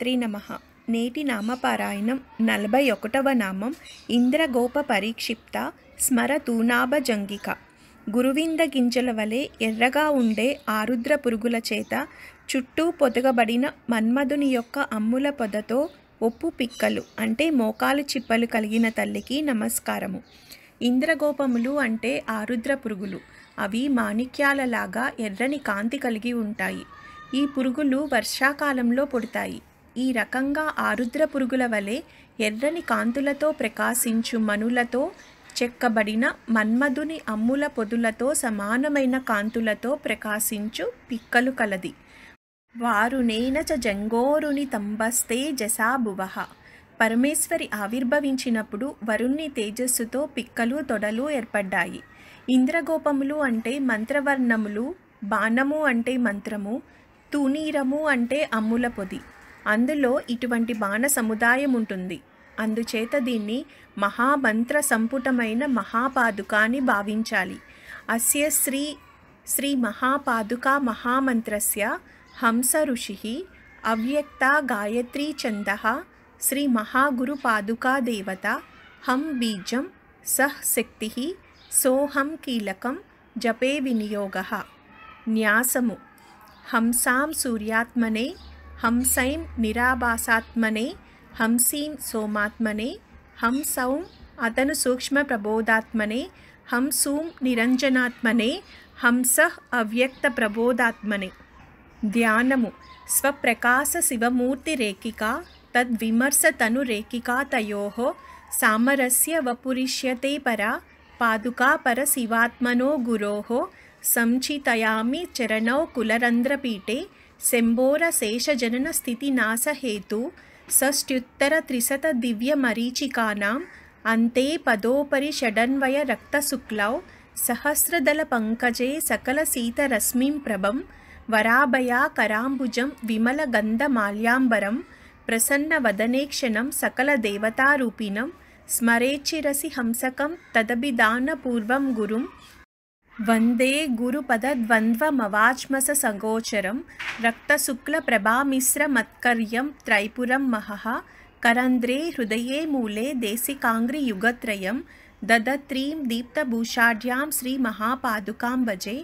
మాత్రే నమ నేటి నామపారాయణం నలభై ఒకటవ నామం ఇంద్రగోప పరీక్షిప్త స్మర తూనాభ జంగిక గురువింద గింజల వలె ఎర్రగా ఉండే ఆరుద్ర పురుగుల చేత చుట్టూ పొదగబడిన మన్మధుని యొక్క అమ్ముల పొదతో ఒప్పు పిక్కలు అంటే మోకాలు చిప్పలు కలిగిన తల్లికి నమస్కారము ఇంద్రగోపములు అంటే ఆరుద్ర పురుగులు అవి మాణిక్యాలలాగా ఎర్రని కాంతి కలిగి ఉంటాయి ఈ పురుగులు వర్షాకాలంలో పుడతాయి ఈ రకంగా ఆరుద్ర పురుగుల వలె ఎర్రని కాంతులతో ప్రకాశించు మనులతో చెక్కబడిన మన్మధుని అమ్ముల పొదులతో సమానమైన కాంతులతో ప్రకాశించు పిక్కలు కలది వారు నేనచ జంగోరుని తంబస్తే జసాభువహ పరమేశ్వరి ఆవిర్భవించినప్పుడు వరుణ్ణి తేజస్సుతో పిక్కలు తొడలు ఏర్పడ్డాయి ఇంద్రగోపములు అంటే మంత్రవర్ణములు బాణము అంటే మంత్రము తునీరము అంటే అమ్ముల పొది అందులో ఇటువంటి బాణ సముదాయం ఉంటుంది అందుచేత దీన్ని మహామంత్ర సంపుటమైన మహాపాదుక అని భావించాలి అస్య శ్రీ శ్రీ మహాపాదుక మహామంత్రస్య హంస ఋషి అవ్యక్త గాయత్రీ చంద శ్రీ మహాగురు పాదుకా దేవత హం బీజం సహ శక్తి సోహం కీలకం జపే వినియోగ న్యాసము హంసాం సూర్యాత్మనే हंसैं निराभासात्मने हंसीं सोमात्मने हंसौं अतनुसूक्ष्मप्रबोधात्मने हंसूं निरञ्जनात्मने हंसः अव्यक्तप्रबोधात्मने ध्यानमु स्वप्रकाशशिवमूर्तिरेखिका तद्विमर्शतनुरेखिका तयोः सामरस्य वपुरिष्यते परा पादुका परशिवात्मनो गुरोः संचितयामि चरणौ कुलरन्ध्रपीठे षष्ट्युत्तरत्रिशतदिव्यमरीचिकानाम् अन्ते पदोपरि षडन्वयरक्तशुक्लौ सहस्रदलपङ्कजे प्रभं वराभयाकराम्बुजं विमलगन्धमाल्याम्बरं प्रसन्नवदनेक्षणं सकलदेवतारूपिणं स्मरेच्छिरसि हंसकं तदभिदानपूर्वं गुरुम् वन्दे गुरुपदद्वन्द्वमवाच्मससगोचरं रक्तशुक्लप्रभामिश्रमत्कर्यं त्रैपुरं महः करन्द्रे हृदये मूले देशिकाङ्घ्रियुगत्रयं ददत्रीं दीप्तभूषाढ्यां श्रीमहापादुकां भजे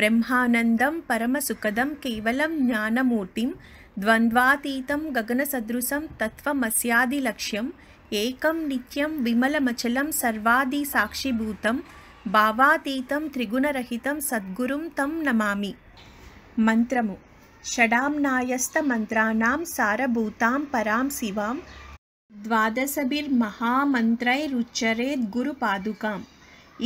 ब्रह्मानन्दं परमसुखदं केवलं ज्ञानमूर्तिं द्वन्द्वातीतं गगनसदृशं तत्त्वमस्यादिलक्ष्यम् एकं नित्यं विमलमचलं सर्वादिसाक्षिभूतं భావాతీతం త్రిగుణరహితం సద్గురుం తం నమామి మంత్రము షడాంనాయస్త మంత్రాణం సారభూతాం పరాం శివాం ద్వాదశభిర్మహామంత్రైరుచ్చరేద్ గురు పాదుకాం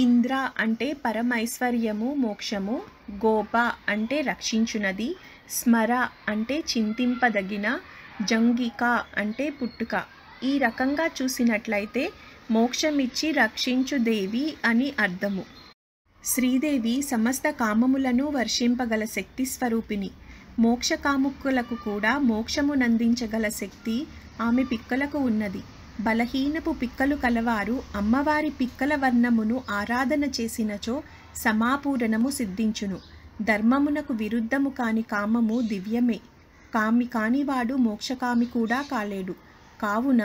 ఇంద్ర అంటే పరమైశ్వర్యము మోక్షము గోప అంటే రక్షించునది స్మర అంటే చింతింపదగిన జంగిక అంటే పుట్టుక ఈ రకంగా చూసినట్లయితే మోక్షమిచ్చి రక్షించు దేవి అని అర్థము శ్రీదేవి సమస్త కామములను వర్షింపగల శక్తి స్వరూపిణి మోక్షకాముక్కులకు కూడా మోక్షమునందించగల శక్తి ఆమె పిక్కలకు ఉన్నది బలహీనపు పిక్కలు కలవారు అమ్మవారి పిక్కల వర్ణమును ఆరాధన చేసినచో సమాపూరణము సిద్ధించును ధర్మమునకు విరుద్ధము కాని కామము దివ్యమే కామి కానివాడు మోక్షకామి కూడా కాలేడు కావున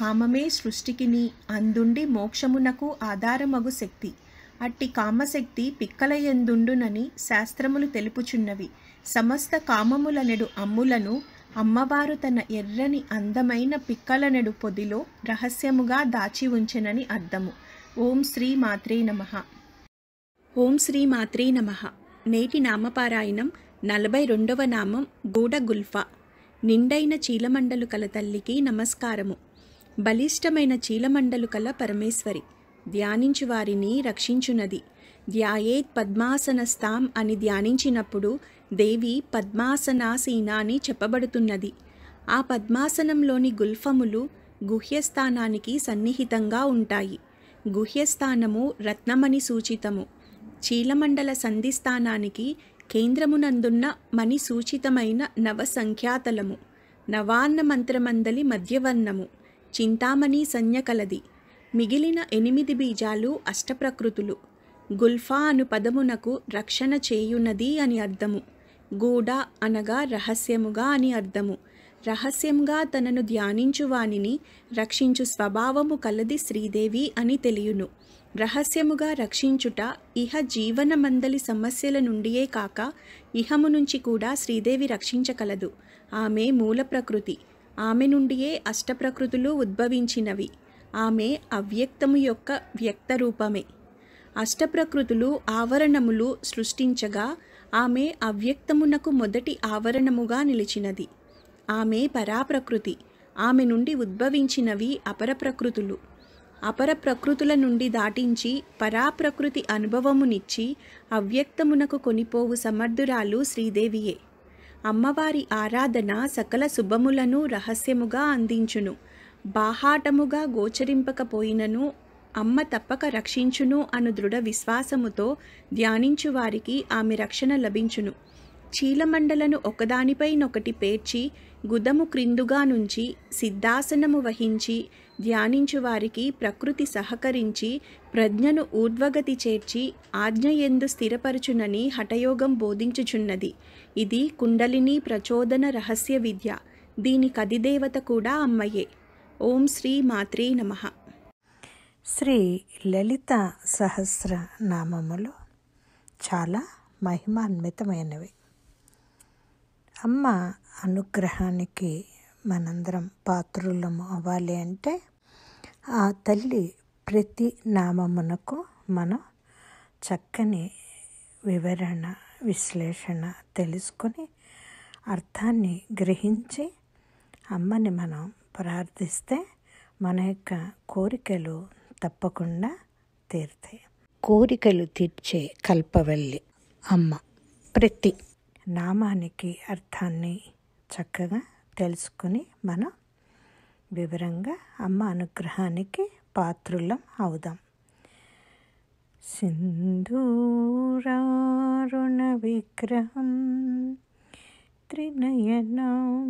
కామమే సృష్టికిని అందుండి మోక్షమునకు ఆధారమగు శక్తి అట్టి కామశక్తి పిక్కలయందుండునని శాస్త్రములు తెలుపుచున్నవి సమస్త కామములనెడు అమ్ములను అమ్మవారు తన ఎర్రని అందమైన పిక్కలనెడు పొదిలో రహస్యముగా దాచి ఉంచెనని అర్థము ఓం శ్రీ మాత్రే నమ ఓం శ్రీ మాత్రే నమ నేటి నామపారాయణం నలభై రెండవ నామం గూడగుల్ఫ నిండైన చీలమండలు కల తల్లికి నమస్కారము బలిష్టమైన చీలమండలు కల పరమేశ్వరి ధ్యానించు వారిని రక్షించునది ధ్యాయేత్ పద్మాసనస్థాం అని ధ్యానించినప్పుడు దేవి పద్మాసనాసీన అని చెప్పబడుతున్నది ఆ పద్మాసనంలోని గుల్ఫములు గుహ్యస్థానానికి సన్నిహితంగా ఉంటాయి గుహ్యస్థానము రత్నమని సూచితము చీలమండల సంధిస్థానానికి కేంద్రమునందున్న మణి సూచితమైన నవసంఖ్యాతలము నవాన్న మంత్రమందలి మధ్యవర్ణము చింతామణి సంజ్ఞకలది మిగిలిన ఎనిమిది బీజాలు అష్టప్రకృతులు గుల్ఫా అను పదమునకు రక్షణ చేయున్నది అని అర్థము గూఢ అనగా రహస్యముగా అని అర్థము రహస్యంగా తనను ధ్యానించు వానిని రక్షించు స్వభావము కలది శ్రీదేవి అని తెలియును రహస్యముగా రక్షించుట ఇహ జీవన మందలి సమస్యల నుండియే కాక ఇహము నుంచి కూడా శ్రీదేవి రక్షించగలదు ఆమె మూల ప్రకృతి ఆమె నుండియే అష్టప్రకృతులు ఉద్భవించినవి ఆమె అవ్యక్తము యొక్క వ్యక్త రూపమే అష్టప్రకృతులు ఆవరణములు సృష్టించగా ఆమె అవ్యక్తమునకు మొదటి ఆవరణముగా నిలిచినది ఆమె పరాప్రకృతి ఆమె నుండి ఉద్భవించినవి అపర ప్రకృతులు అపర ప్రకృతుల నుండి దాటించి పరాప్రకృతి అనుభవమునిచ్చి అవ్యక్తమునకు కొనిపోవు సమర్థురాలు శ్రీదేవియే అమ్మవారి ఆరాధన సకల శుభములను రహస్యముగా అందించును బాహాటముగా గోచరింపకపోయినను అమ్మ తప్పక రక్షించును అను దృఢ విశ్వాసముతో ధ్యానించువారికి ఆమె రక్షణ లభించును చీలమండలను ఒకదానిపైనొకటి పేర్చి గుదము క్రిందుగా నుంచి సిద్ధాసనము వహించి ధ్యానించువారికి ప్రకృతి సహకరించి ప్రజ్ఞను ఊర్ధ్వగతి చేర్చి ఆజ్ఞ ఎందు స్థిరపరచునని హఠయోగం బోధించుచున్నది ఇది కుండలిని ప్రచోదన రహస్య విద్య దీని కదిదేవత కూడా అమ్మయే ఓం శ్రీ మాత్రే నమ శ్రీ లలిత సహస్ర నామములు చాలా మహిమాన్వితమైనవి అమ్మ అనుగ్రహానికి మనందరం పాత్రులము అవ్వాలి అంటే ఆ తల్లి ప్రతి నామమునకు మనం చక్కని వివరణ విశ్లేషణ తెలుసుకొని అర్థాన్ని గ్రహించి అమ్మని మనం ప్రార్థిస్తే మన యొక్క కోరికలు తప్పకుండా తీరుతాయి కోరికలు తీర్చే కల్పవల్లి అమ్మ ప్రతి నామానికి అర్థాన్ని చక్కగా తెలుసుకుని మనం వివరంగా అమ్మ అనుగ్రహానికి పాత్రులం అవుదాం సింధూరారుణ విగ్రహం త్రినయనం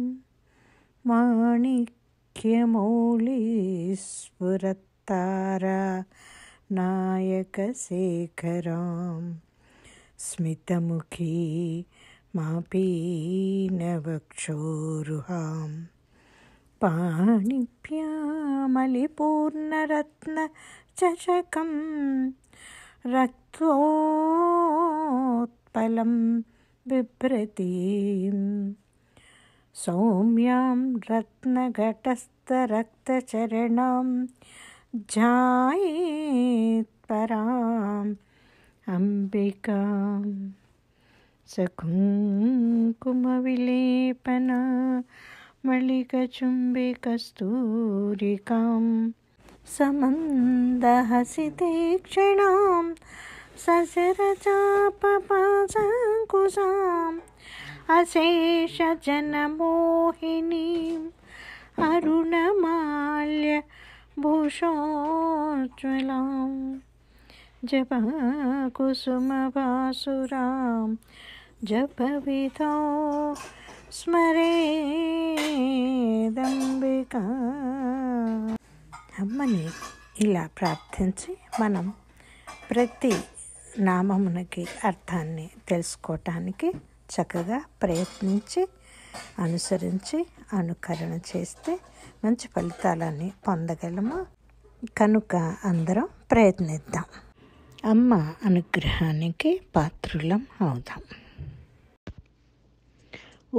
నాయక శేఖరం స్మితముఖీ मापीनवक्षोरुहां पाणिभ्यामलिपूर्णरत्नचषकं रक्तोत्पलं बिभ्रतीं सौम्यां रत्नघटस्थरक्तचरणां जायेत्पराम् अम्बिकाम् सकुङ्कुमविलेपना मल्लिकचुम्बिकस्तूरिकां समन्दहसितीक्षणां ससरचापपासङ्कुशाम् अशेषजनमोहिनीम् अरुणमाल्यभूषोज्ज्वलाम् जपकुसुमवासुरां జపవితో స్మరేదంబిక అమ్మని ఇలా ప్రార్థించి మనం ప్రతి నామమునకి అర్థాన్ని తెలుసుకోవటానికి చక్కగా ప్రయత్నించి అనుసరించి అనుకరణ చేస్తే మంచి ఫలితాలని పొందగలము కనుక అందరం ప్రయత్నిద్దాం అమ్మ అనుగ్రహానికి పాత్రులం అవుదాం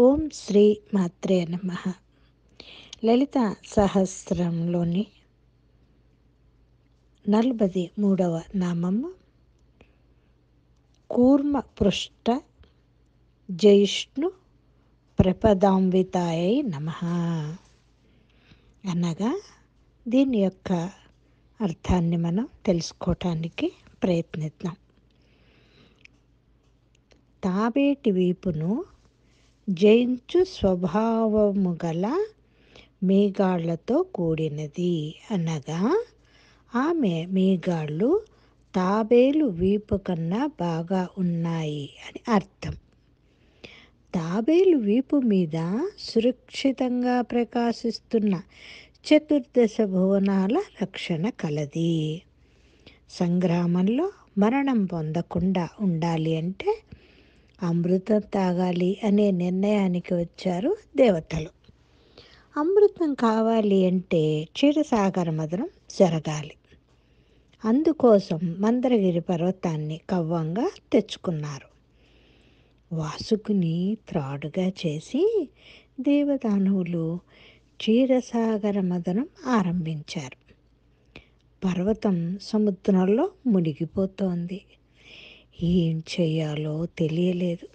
ఓం శ్రీ మాత్రే నమ లలిత సహస్రంలోని నలభై మూడవ నామము కూర్మ పృష్ట జైష్ణు ప్రపదాంవితాయ నమ అనగా దీని యొక్క అర్థాన్ని మనం తెలుసుకోవటానికి ప్రయత్నిద్దాం తాబేటి వీపును జయించు స్వభావము గల మేఘాళ్లతో కూడినది అనగా ఆమె మేఘాళ్ళు తాబేలు వీపు కన్నా బాగా ఉన్నాయి అని అర్థం తాబేలు వీపు మీద సురక్షితంగా ప్రకాశిస్తున్న చతుర్దశ భువనాల రక్షణ కలది సంగ్రామంలో మరణం పొందకుండా ఉండాలి అంటే అమృతం తాగాలి అనే నిర్ణయానికి వచ్చారు దేవతలు అమృతం కావాలి అంటే క్షీరసాగర మధురం జరగాలి అందుకోసం మందరగిరి పర్వతాన్ని కవ్వంగా తెచ్చుకున్నారు వాసుకుని త్రాడుగా చేసి దేవదానువులు క్షీరసాగర మదనం ఆరంభించారు పర్వతం సముద్రంలో మునిగిపోతోంది ఏం చేయాలో తెలియలేదు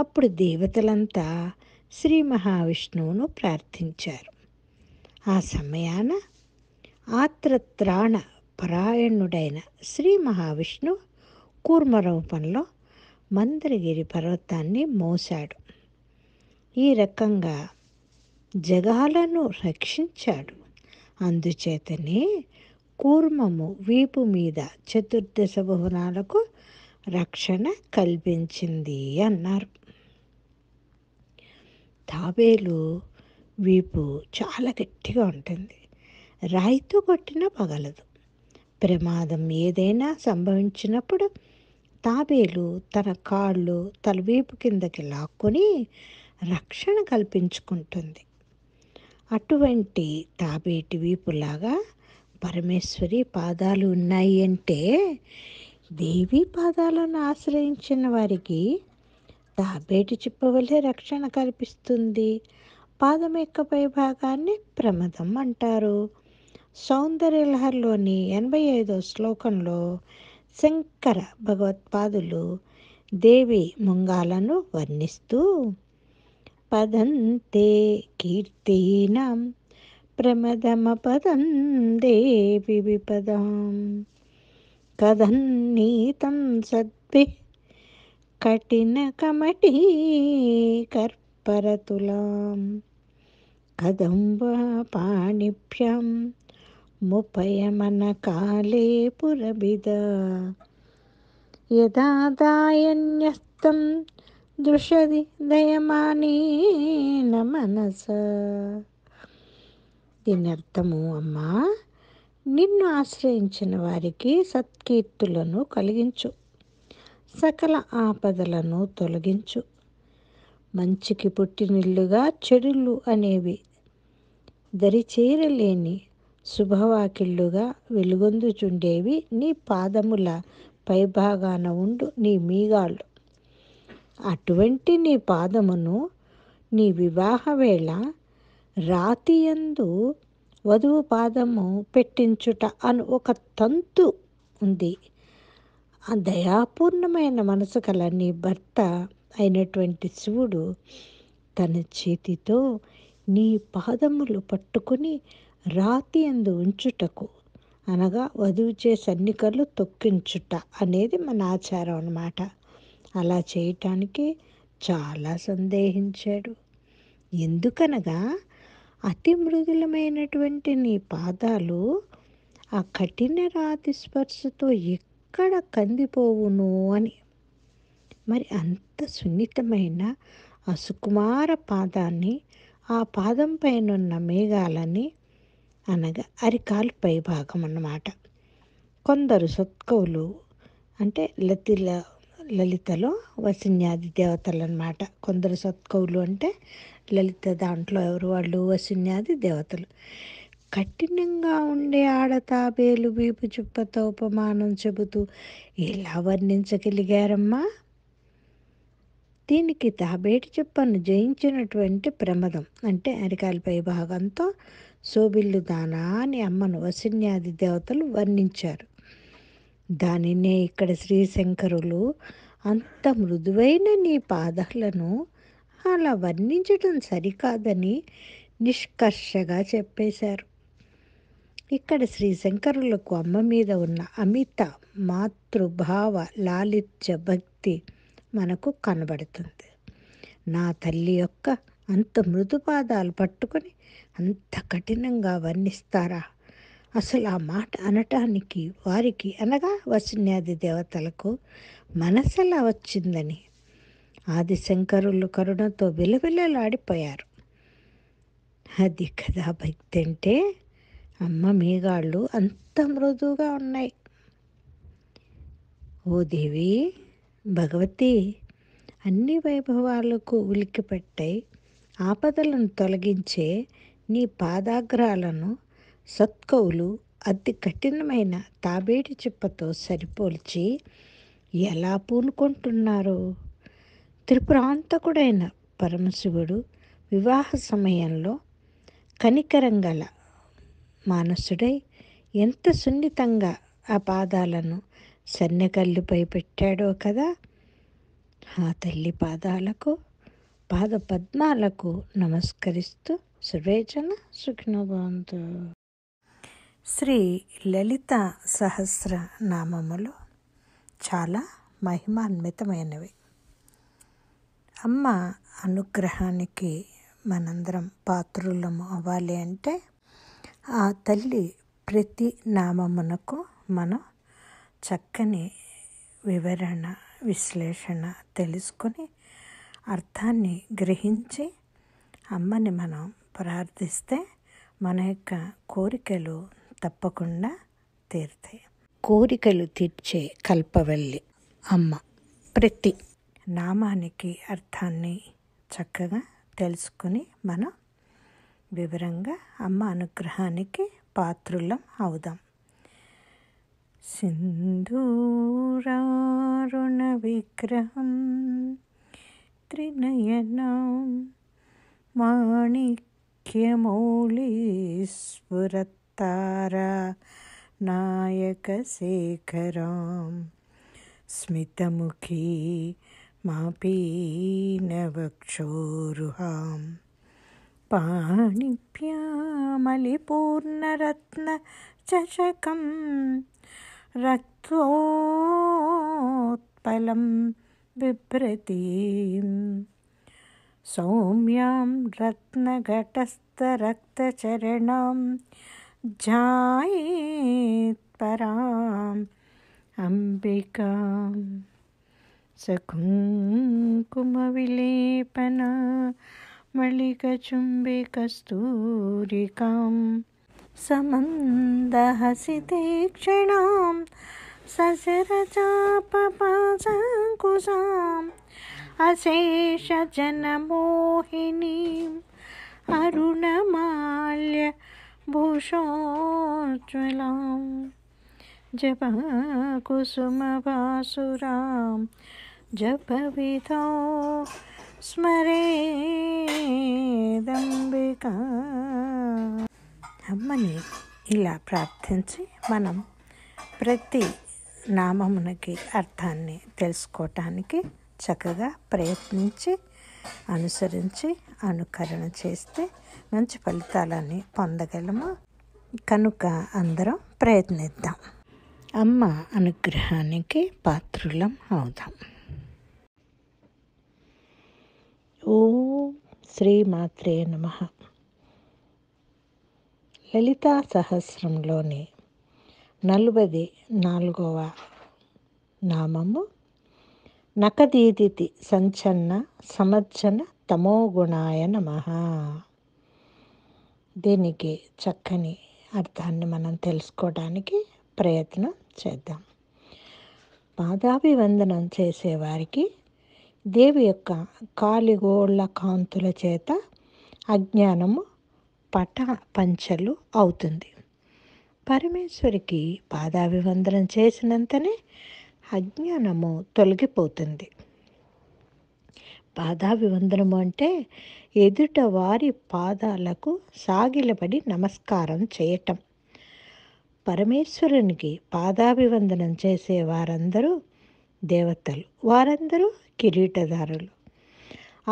అప్పుడు దేవతలంతా శ్రీ మహావిష్ణువును ప్రార్థించారు ఆ సమయాన ఆత్రత్రాణ పరాయణుడైన శ్రీ మహావిష్ణు కూర్మ రూపంలో మందరగిరి పర్వతాన్ని మోశాడు ఈ రకంగా జగాలను రక్షించాడు అందుచేతనే కూర్మము వీపు మీద చతుర్దశ భువనాలకు రక్షణ కల్పించింది అన్నారు తాబేలు వీపు చాలా గట్టిగా ఉంటుంది రాయితో కొట్టినా పగలదు ప్రమాదం ఏదైనా సంభవించినప్పుడు తాబేలు తన కాళ్ళు తల వీపు కిందకి లాక్కొని రక్షణ కల్పించుకుంటుంది అటువంటి తాబేటి వీపులాగా పరమేశ్వరి పాదాలు ఉన్నాయి అంటే దేవి పాదాలను ఆశ్రయించిన వారికి తాబేటి చిప్పవలే రక్షణ కల్పిస్తుంది పాదం యొక్క పై భాగాన్ని ప్రమదం అంటారు సౌందర్యలహర్లోని ఎనభై ఐదో శ్లోకంలో శంకర భగవత్పాదులు దేవి ముంగాలను వర్ణిస్తూ పదంతే కీర్తీనం ప్రమదమ పదం దేవి విపదం కదన్నీతం సద్భి కఠిన కమటీ కర్పరతులాం కదంబ పాణిభ్యం ముపయమన కాలే పురబిద యదాదాయన్యస్తం దృశది దయమానేన మనస దీని అర్థము అమ్మా నిన్ను ఆశ్రయించిన వారికి సత్కీర్తులను కలిగించు సకల ఆపదలను తొలగించు మంచికి పుట్టినిల్లుగా చెడులు అనేవి దరిచేరలేని శుభవాకిళ్ళుగా వెలుగొందుచుండేవి నీ పాదముల పైభాగాన ఉండు నీ మీగాళ్ళు అటువంటి నీ పాదమును నీ వివాహ వేళ రాతియందు వధువు పాదము పెట్టించుట అను ఒక తంతు ఉంది ఆ దయాపూర్ణమైన మనసు నీ భర్త అయినటువంటి శివుడు తన చేతితో నీ పాదములు పట్టుకుని రాతి అందు ఉంచుటకు అనగా వధువు చేసే అన్నికలు తొక్కించుట అనేది మన ఆచారం అన్నమాట అలా చేయటానికి చాలా సందేహించాడు ఎందుకనగా అతి మృదులమైనటువంటి నీ పాదాలు ఆ కఠిన రాతి స్పర్శతో ఎక్కడ కందిపోవును అని మరి అంత సున్నితమైన ఆ సుకుమార పాదాన్ని ఆ పాదం పైన ఉన్న మేఘాలని అనగా అరికాలు పైభాగం భాగం అన్నమాట కొందరు సత్కవులు అంటే లతిల లలితలో వసిన్యాది దేవతలు అనమాట కొందరు సత్కవులు అంటే లలిత దాంట్లో ఎవరు వాళ్ళు వసిన్యాది దేవతలు కఠినంగా ఉండే ఆడతాబేలు వీపు చుప్పతో ఉపమానం చెబుతూ ఎలా వర్ణించగలిగారమ్మా దీనికి తాబేటి చుప్పను జయించినటువంటి ప్రమదం అంటే అరికాలపై భాగంతో సోబిల్లు దానా అని అమ్మను వసిన్యాది దేవతలు వర్ణించారు దానినే ఇక్కడ శ్రీశంకరులు అంత మృదువైన నీ పాదాలను అలా వర్ణించటం సరికాదని నిష్కర్షగా చెప్పేశారు ఇక్కడ శ్రీశంకరులకు అమ్మ మీద ఉన్న అమిత మాతృభావ లాలిత్య భక్తి మనకు కనబడుతుంది నా తల్లి యొక్క అంత మృదుపాదాలు పట్టుకొని అంత కఠినంగా వర్ణిస్తారా అసలు ఆ మాట అనటానికి వారికి అనగా వసున్యాది దేవతలకు మనసలా వచ్చిందని ఆదిశంకరులు కరుణతో విలవిలలాడిపోయారు అది కదా భక్తి అంటే అమ్మ మీగాళ్ళు అంత మృదువుగా ఉన్నాయి ఓ దేవి భగవతి అన్ని వైభవాలకు ఉలిక్కి పెట్టాయి ఆపదలను తొలగించే నీ పాదాగ్రాలను సత్కవులు అతి కఠినమైన తాబేటి చిప్పతో సరిపోల్చి ఎలా పూనుకుంటున్నారో త్రిపురాంతకుడైన పరమశివుడు వివాహ సమయంలో కనికరం గల మానసుడై ఎంత సున్నితంగా ఆ పాదాలను సన్నెగల్లుపై పెట్టాడో కదా ఆ తల్లి పాదాలకు పాద పద్మాలకు నమస్కరిస్తూ సువేచన సుఖినభవంతు శ్రీ లలిత సహస్ర నామములు చాలా మహిమాన్వితమైనవి అమ్మ అనుగ్రహానికి మనందరం పాత్రులము అవ్వాలి అంటే ఆ తల్లి ప్రతి నామమునకు మనం చక్కని వివరణ విశ్లేషణ తెలుసుకొని అర్థాన్ని గ్రహించి అమ్మని మనం ప్రార్థిస్తే మన యొక్క కోరికలు తప్పకుండా తీరుతాయి కోరికలు తీర్చే కల్పవల్లి అమ్మ ప్రతి నామానికి అర్థాన్ని చక్కగా తెలుసుకుని మనం వివరంగా అమ్మ అనుగ్రహానికి పాత్రులం అవుదాం సింధూరారుణ విగ్రహం త్రినయనం నాయక శేఖరం స్మితముఖీ मापीन वक्षोरुहां पाणिभ्यामलिपूर्णरत्नचषकं रक्तोत्पलं बिभ्रतीं सौम्यां रत्नघटस्थरक्तचरणां जायेत्पराम् अम्बिकाम् सकुङ्कुमविलेपना मल्लिकचुम्बिकस्तूरिकां समन्दहसिते क्षणां ससरचापपासङ्कुशाम् अशेषजनमोहिनीम् अरुणमाल्यभूषोज्ज्वलां जपकुसुमवासुराम् జపవితో స్మరేదంబిక అమ్మని ఇలా ప్రార్థించి మనం ప్రతి నామమునకి అర్థాన్ని తెలుసుకోవటానికి చక్కగా ప్రయత్నించి అనుసరించి అనుకరణ చేస్తే మంచి ఫలితాలని పొందగలము కనుక అందరం ప్రయత్నిద్దాం అమ్మ అనుగ్రహానికి పాత్రులం అవుదాం ఓం శ్రీమాత్రే నమ లలితా సహస్రంలోని నలభై నాలుగవ నామము నకదీదితి సంచన్న తమో తమోగుణాయ నమ దీనికి చక్కని అర్థాన్ని మనం తెలుసుకోవడానికి ప్రయత్నం చేద్దాం పాదాభివందనం చేసేవారికి దేవి యొక్క కాలిగోళ్ల కాంతుల చేత అజ్ఞానము పట పంచలు అవుతుంది పరమేశ్వరికి పాదాభివందనం చేసినంతనే అజ్ఞానము తొలగిపోతుంది పాదాభివందనము అంటే ఎదుట వారి పాదాలకు సాగిలబడి నమస్కారం చేయటం పరమేశ్వరునికి పాదాభివందనం చేసే వారందరూ దేవతలు వారందరూ కిరీటదారులు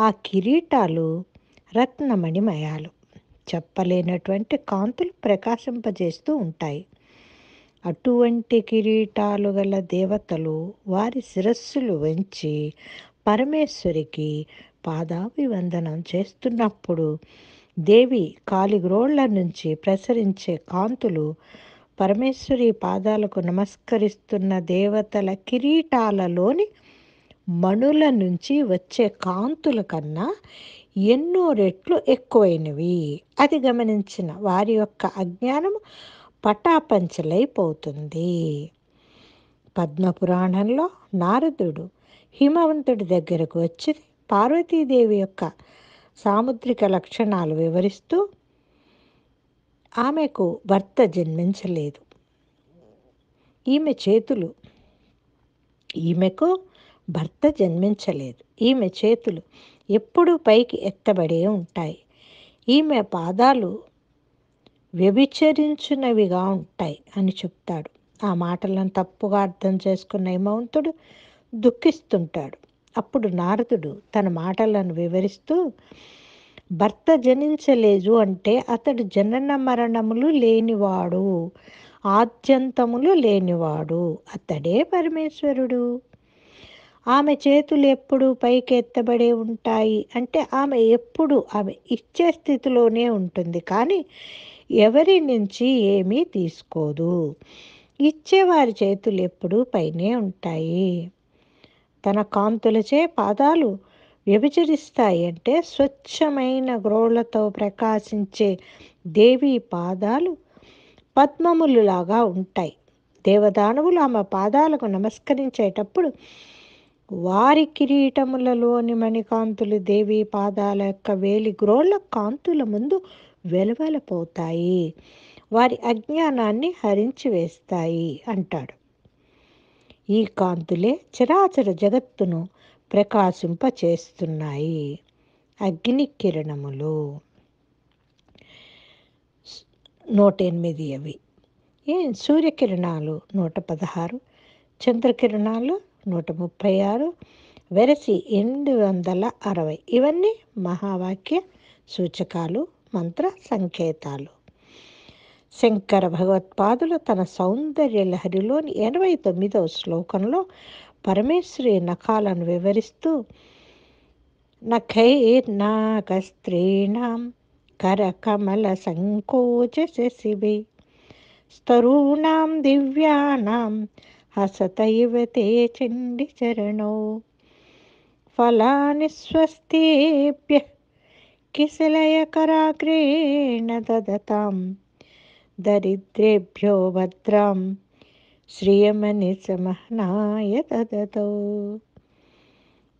ఆ కిరీటాలు రత్నమణిమయాలు చెప్పలేనటువంటి కాంతులు ప్రకాశింపజేస్తూ ఉంటాయి అటువంటి కిరీటాలు గల దేవతలు వారి శిరస్సులు వంచి పరమేశ్వరికి పాదాభివందనం చేస్తున్నప్పుడు దేవి కాలిగ్రోళ్ల నుంచి ప్రసరించే కాంతులు పరమేశ్వరి పాదాలకు నమస్కరిస్తున్న దేవతల కిరీటాలలోని మణుల నుంచి వచ్చే కాంతుల కన్నా ఎన్నో రెట్లు ఎక్కువైనవి అది గమనించిన వారి యొక్క అజ్ఞానం పటాపంచలైపోతుంది పద్మపురాణంలో నారదుడు హిమవంతుడి దగ్గరకు వచ్చి పార్వతీదేవి యొక్క సాముద్రిక లక్షణాలు వివరిస్తూ ఆమెకు భర్త జన్మించలేదు ఈమె చేతులు ఈమెకు భర్త జన్మించలేదు ఈమె చేతులు ఎప్పుడూ పైకి ఎత్తబడే ఉంటాయి ఈమె పాదాలు వ్యభిచరించినవిగా ఉంటాయి అని చెప్తాడు ఆ మాటలను తప్పుగా అర్థం చేసుకున్న హేమవంతుడు దుఃఖిస్తుంటాడు అప్పుడు నారదుడు తన మాటలను వివరిస్తూ భర్త జనించలేదు అంటే అతడు జనన మరణములు లేనివాడు ఆద్యంతములు లేనివాడు అతడే పరమేశ్వరుడు ఆమె చేతులు ఎప్పుడు పైకెత్తబడే ఉంటాయి అంటే ఆమె ఎప్పుడు ఆమె ఇచ్చే స్థితిలోనే ఉంటుంది కానీ ఎవరి నుంచి ఏమీ తీసుకోదు ఇచ్చేవారి చేతులు ఎప్పుడు పైనే ఉంటాయి తన కాంతులచే పాదాలు వ్యభిచరిస్తాయి అంటే స్వచ్ఛమైన గ్రోళ్లతో ప్రకాశించే దేవి పాదాలు పద్మములులాగా ఉంటాయి దేవదానవులు ఆమె పాదాలకు నమస్కరించేటప్పుడు వారి కిరీటములలోని మణికాంతులు దేవి పాదాల యొక్క వేలి గ్రోళ్ళ కాంతుల ముందు వెలువెలపోతాయి వారి అజ్ఞానాన్ని హరించి వేస్తాయి అంటాడు ఈ కాంతులే చరాచర జగత్తును ప్రకాశింపచేస్తున్నాయి అగ్ని కిరణములు నూట ఎనిమిది అవి ఏ సూర్యకిరణాలు నూట పదహారు చంద్రకిరణాలు నూట ముప్పై ఆరు వెరసి ఎనిమిది వందల అరవై ఇవన్నీ మహావాక్య సూచకాలు మంత్ర సంకేతాలు శంకర భగవత్పాదులు తన సౌందర్య లహరిలోని ఎనభై తొమ్మిదవ శ్లోకంలో పరమేశ్వరి నఖాలను వివరిస్తూ నఖైర్నాకస్త్రీణాం కరకమల సంకోచ శశిభి స్తరూణాం దివ్యానాం హసతైవ తే చండి చరణో ఫలాని స్వస్తిభ్య కిశలయకరాగ్రేణ దదతాం దరిద్రేభ్యో భద్రాం శ్రియమణి సమహ్నాయ దదతో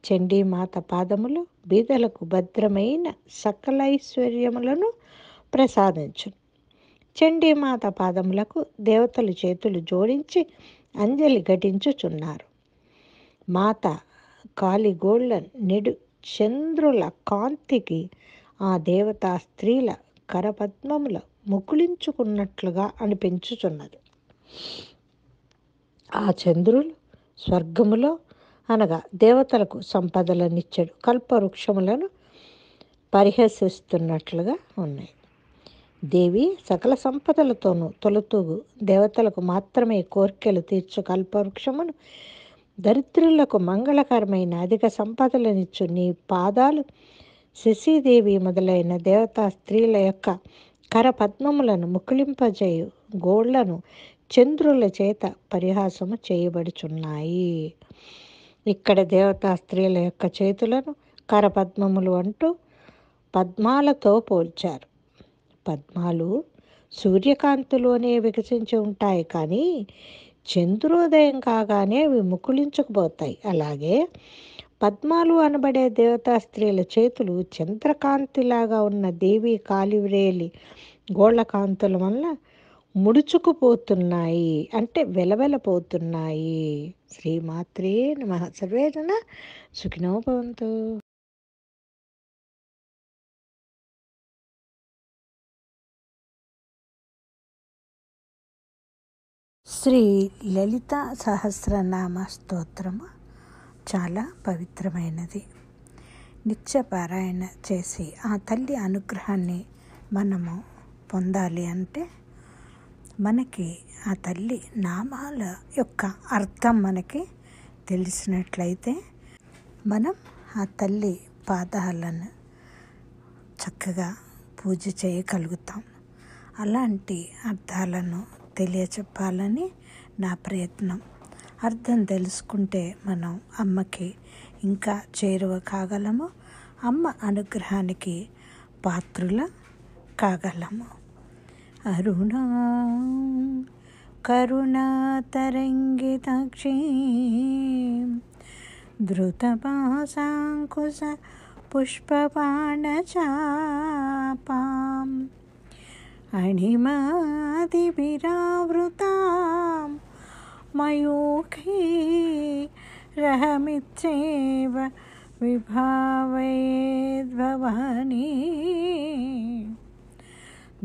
చండీమాత పాదములు బీదలకు భద్రమైన సకల ఐశ్వర్యములను ప్రసాదించు చండీమాత పాదములకు దేవతలు చేతులు జోడించి అంజలి ఘటించుచున్నారు మాత గోళ్ళ నిడు చంద్రుల కాంతికి ఆ దేవతా స్త్రీల కరపద్మముల ముకుళించుకున్నట్లుగా అనిపించుచున్నది ఆ చంద్రులు స్వర్గములో అనగా దేవతలకు సంపదలనిచ్చాడు కల్పవృక్షములను పరిహసిస్తున్నట్లుగా ఉన్నాయి దేవి సకల సంపదలతోనూ తొలతూగు దేవతలకు మాత్రమే కోర్కెలు తీర్చు కల్పవృక్షమును దరిద్రులకు మంగళకరమైన అధిక సంపదలనిచ్చు నీ పాదాలు శశీదేవి మొదలైన దేవతా స్త్రీల యొక్క కరపద్మములను ముకుళింపజేయు గోళ్లను చంద్రుల చేత పరిహాసము చేయబడుచున్నాయి ఇక్కడ దేవతా స్త్రీల యొక్క చేతులను కరపద్మములు అంటూ పద్మాలతో పోల్చారు పద్మాలు సూర్యకాంతిలోనే వికసించి ఉంటాయి కానీ చంద్రోదయం కాగానే అవి ముకుళించుకుపోతాయి అలాగే పద్మాలు అనబడే దేవతా స్త్రీల చేతులు చంద్రకాంతిలాగా ఉన్న దేవి కాలివ్రేలి గోళ్ళకాంతుల వల్ల ముడుచుకుపోతున్నాయి అంటే వెలవెలపోతున్నాయి శ్రీమాత్రే నమ సర్వేజన సుఖినోభవంతు శ్రీ లలిత సహస్రనామ స్తోత్రము చాలా పవిత్రమైనది నిత్యపారాయణ చేసి ఆ తల్లి అనుగ్రహాన్ని మనము పొందాలి అంటే మనకి ఆ తల్లి నామాల యొక్క అర్థం మనకి తెలిసినట్లయితే మనం ఆ తల్లి పాదాలను చక్కగా పూజ చేయగలుగుతాం అలాంటి అర్థాలను తెలియచెప్పాలని నా ప్రయత్నం అర్థం తెలుసుకుంటే మనం అమ్మకి ఇంకా చేరువ కాగలము అమ్మ అనుగ్రహానికి పాత్రుల కాగలము అరుణా కరుణాతరంగితాక్షీ పుష్పపాణ पुष्पपाणचापाम् अणिमादिभिरावृतां मयूखी रहमिच्छेव विभावयेद्भवानी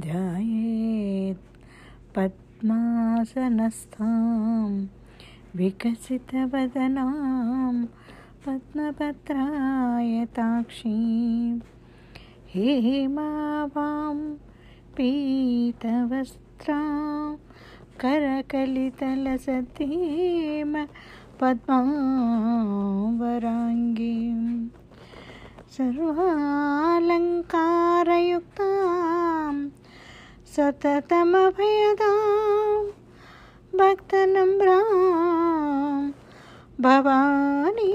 ध्यायेत् पद्मासनस्थां विकसितवदनां पद्मपत्रायताक्षी हेमावां पीतवस्त्रां करकलितलसतीम पद्मावराङ्गीं सर्वालङ्कारयुक्तां सततमभयदां भक्तनम्रां भवानी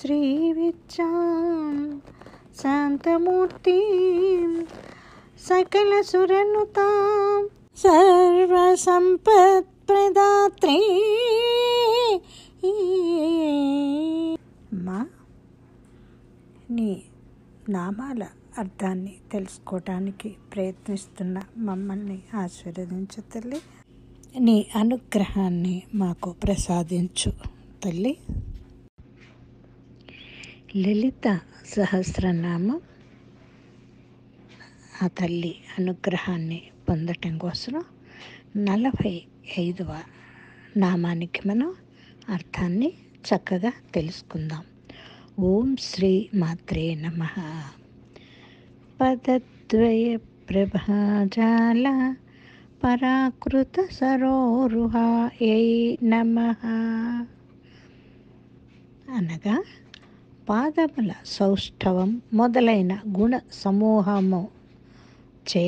श्रीविच्चाम् శాంతమూర్తి సర్వ సంపత్ ప్రదాత్రి మా నీ నామాల అర్థాన్ని తెలుసుకోవటానికి ప్రయత్నిస్తున్న మమ్మల్ని ఆశీర్వదించు తల్లి నీ అనుగ్రహాన్ని మాకు ప్రసాదించు తల్లి లలిత సహస్రనామం ఆ తల్లి అనుగ్రహాన్ని పొందటం కోసం నలభై ఐదవ నామానికి మనం అర్థాన్ని చక్కగా తెలుసుకుందాం ఓం శ్రీ మాత్రే నమ పదద్వయ ప్రభాజాల పరాకృత సరోరుహాయై నమ అనగా పాదముల సౌష్ఠవం మొదలైన గుణ సమూహము చే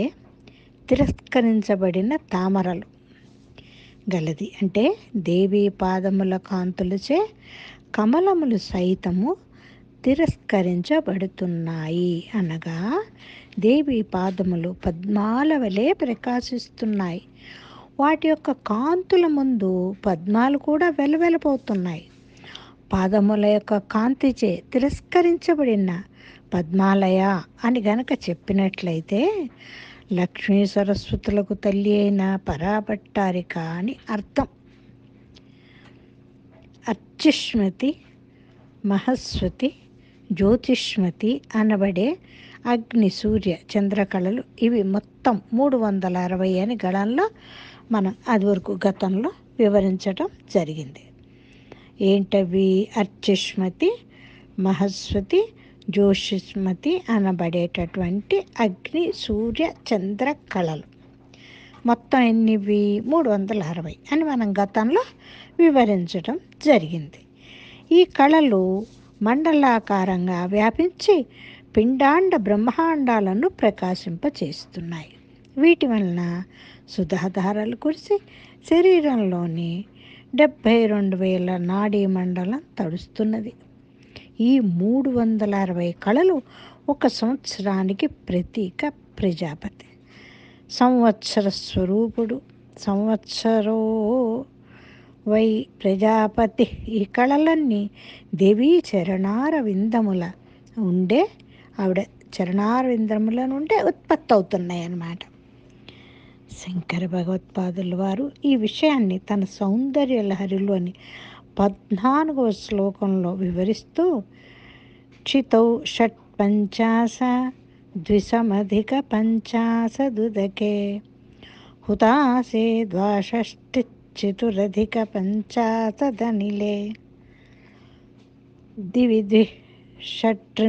తిరస్కరించబడిన తామరలు గలది అంటే దేవీ పాదముల కాంతులచే కమలములు సైతము తిరస్కరించబడుతున్నాయి అనగా దేవి పాదములు పద్మాల వలె ప్రకాశిస్తున్నాయి వాటి యొక్క కాంతుల ముందు పద్మాలు కూడా వెలవెలపోతున్నాయి పాదముల యొక్క కాంతిచే తిరస్కరించబడిన పద్మాలయ అని గనక చెప్పినట్లయితే లక్ష్మీ సరస్వతులకు తల్లి అయిన పరాపట్టారిక అని అర్థం అర్చుష్మతి మహస్వతి జ్యోతిష్మతి అనబడే అగ్ని సూర్య చంద్రకళలు ఇవి మొత్తం మూడు వందల అరవై అని గణంలో మనం అది వరకు గతంలో వివరించడం జరిగింది ఏంటవి అర్చస్మతి మహస్వతి జ్యోతిష్మతి అనబడేటటువంటి అగ్ని సూర్య చంద్ర కళలు మొత్తం ఎన్నివి మూడు వందల అరవై అని మనం గతంలో వివరించడం జరిగింది ఈ కళలు మండలాకారంగా వ్యాపించి పిండాండ బ్రహ్మాండాలను ప్రకాశింపచేస్తున్నాయి వీటి వలన సుధాధారాలు కురిసి శరీరంలోని డెబ్భై రెండు వేల నాడీ మండలం తడుస్తున్నది ఈ మూడు వందల అరవై కళలు ఒక సంవత్సరానికి ప్రతీక ప్రజాపతి సంవత్సర స్వరూపుడు సంవత్సరో వై ప్రజాపతి ఈ కళలన్నీ దేవీ విందముల ఉండే ఆవిడ విందములను నుండే ఉత్పత్తి అవుతున్నాయి అన్నమాట శంకర భగవత్పాదుల వారు ఈ విషయాన్ని తన సౌందర్య లహరిలోని పద్నాలుగవ శ్లోకంలో వివరిస్తూ క్షితౌ షట్ పంచాస ద్విసమధిక పంచాస దుదకే హుతాసే చతురధిక పంచాసదనిలే దివి ద్వి షట్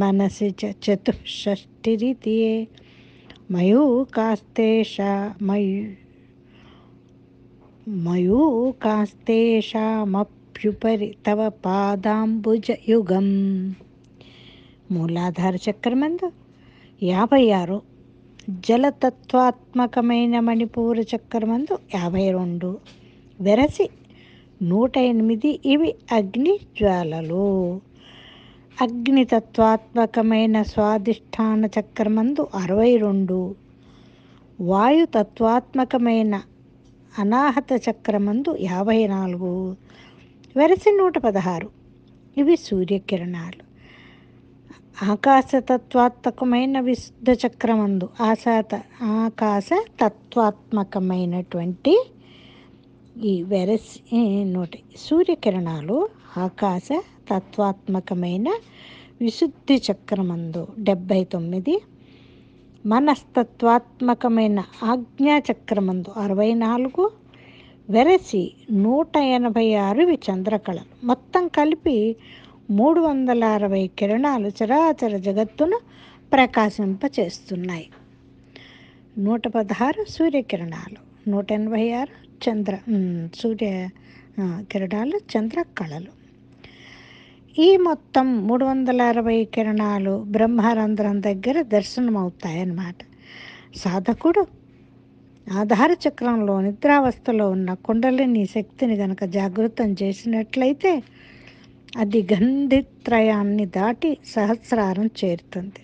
మనసి చతుషష్టిరితియే మయూకాస్తేషా మయూ మయూకాస్తేషామప్యుపరి తవ పాదాంబుజయుగం మూలాధార చక్రమందు యాభై ఆరు జలతత్వాత్మకమైన మణిపూర చక్రమందు యాభై రెండు వెరసి నూట ఎనిమిది ఇవి అగ్ని జ్వాలలు అగ్నితత్వాత్మకమైన స్వాధిష్టాన చక్రమందు అరవై రెండు వాయుతత్వాత్మకమైన అనాహత చక్రమందు యాభై నాలుగు వెరసి నూట పదహారు ఇవి సూర్యకిరణాలు ఆకాశతత్వాత్మకమైన విశుద్ధ చక్రమందు ఆశాత ఆకాశ తత్వాత్మకమైనటువంటి ఈ వెరసి నూట సూర్యకిరణాలు ఆకాశ తత్వాత్మకమైన విశుద్ధి చక్రమందు డెబ్భై తొమ్మిది మనస్తత్వాత్మకమైన ఆజ్ఞా చక్రమందు అరవై నాలుగు వెరసి నూట ఎనభై ఆరు చంద్రకళలు మొత్తం కలిపి మూడు వందల అరవై కిరణాలు చరాచర జగత్తును ప్రకాశింపచేస్తున్నాయి నూట పదహారు సూర్యకిరణాలు నూట ఎనభై ఆరు చంద్ర సూర్య కిరణాలు చంద్ర కళలు ఈ మొత్తం మూడు వందల అరవై కిరణాలు బ్రహ్మరంధ్రం దగ్గర దర్శనమవుతాయన్నమాట సాధకుడు ఆధార చక్రంలో నిద్రావస్థలో ఉన్న కుండలిని శక్తిని గనక జాగృతం చేసినట్లయితే అది గంధిత్రయాన్ని దాటి సహస్రారం చేరుతుంది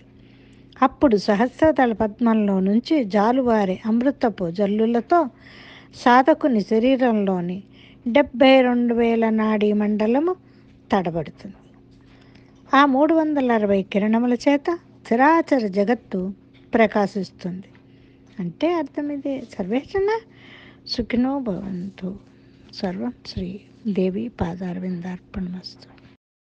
అప్పుడు సహస్రదళ పద్మంలో నుంచి జాలువారే అమృతపు జల్లులతో సాధకుని శరీరంలోని డెబ్భై రెండు వేల నాడీ మండలము తడబడుతుంది ఆ మూడు వందల అరవై కిరణముల చేత చరాచర జగత్తు ప్రకాశిస్తుంది అంటే అర్థం ఇది సర్వేచన సుఖినో భవంతు సర్వం శ్రీ దేవి పాదారవిందార్పణమస్తు